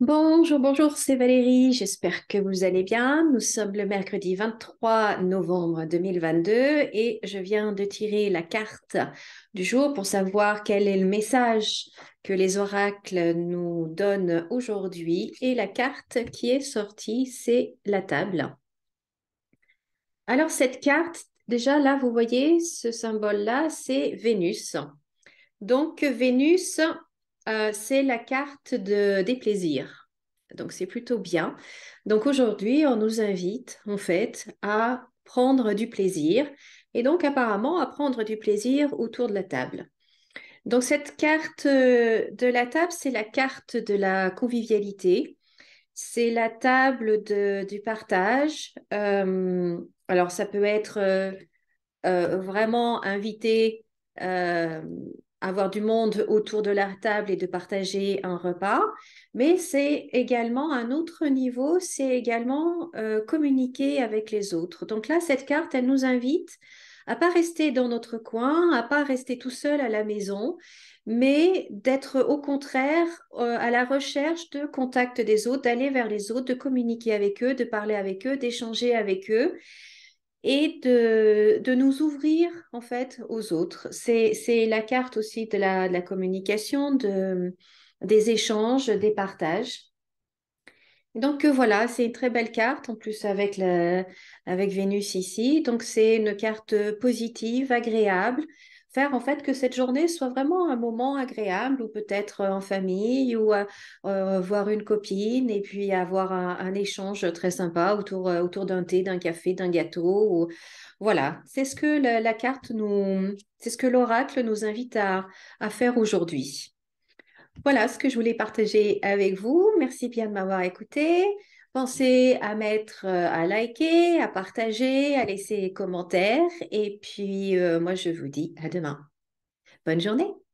Bonjour, bonjour, c'est Valérie, j'espère que vous allez bien. Nous sommes le mercredi 23 novembre 2022 et je viens de tirer la carte du jour pour savoir quel est le message que les oracles nous donnent aujourd'hui. Et la carte qui est sortie, c'est la table. Alors cette carte, déjà là, vous voyez, ce symbole-là, c'est Vénus. Donc Vénus, euh, c'est la carte des plaisirs. Donc c'est plutôt bien. Donc aujourd'hui, on nous invite en fait à prendre du plaisir et donc apparemment à prendre du plaisir autour de la table. Donc cette carte euh, de la table, c'est la carte de la convivialité. C'est la table du partage. Euh, alors ça peut être vraiment invité avoir du monde autour de la table et de partager un repas, mais c'est également un autre niveau, c'est également euh, communiquer avec les autres. Donc là, cette carte, elle nous invite à pas rester dans notre coin, à pas rester tout seul à la maison, mais d'être au contraire euh, à la recherche de contact des autres, d'aller vers les autres, de communiquer avec eux, de parler avec eux, d'échanger avec eux et de, de, nous ouvrir en fait aux autres. C'est la carte aussi de la, de la communication, de, des échanges, des partages. Donc euh, voilà, c'est une très belle carte en plus avec, la, avec Vénus ici. Donc c'est une carte positive, agréable, faire en fait que cette journée soit vraiment un moment agréable ou peut-être euh, en famille ou euh, euh, voir une copine et puis avoir un, échange très sympa autour, autour d'un thé, d'un café, d'un gâteau. Ou... Voilà, c'est ce que la, carte nous, c'est ce que l'oracle nous invite à faire aujourd'hui. Voilà ce que je voulais partager avec vous. Merci bien de m'avoir écouté. Pensez à mettre, euh, à liker, à partager, à laisser commentaires. Et puis, euh, moi, je vous dis à demain. Bonne journée.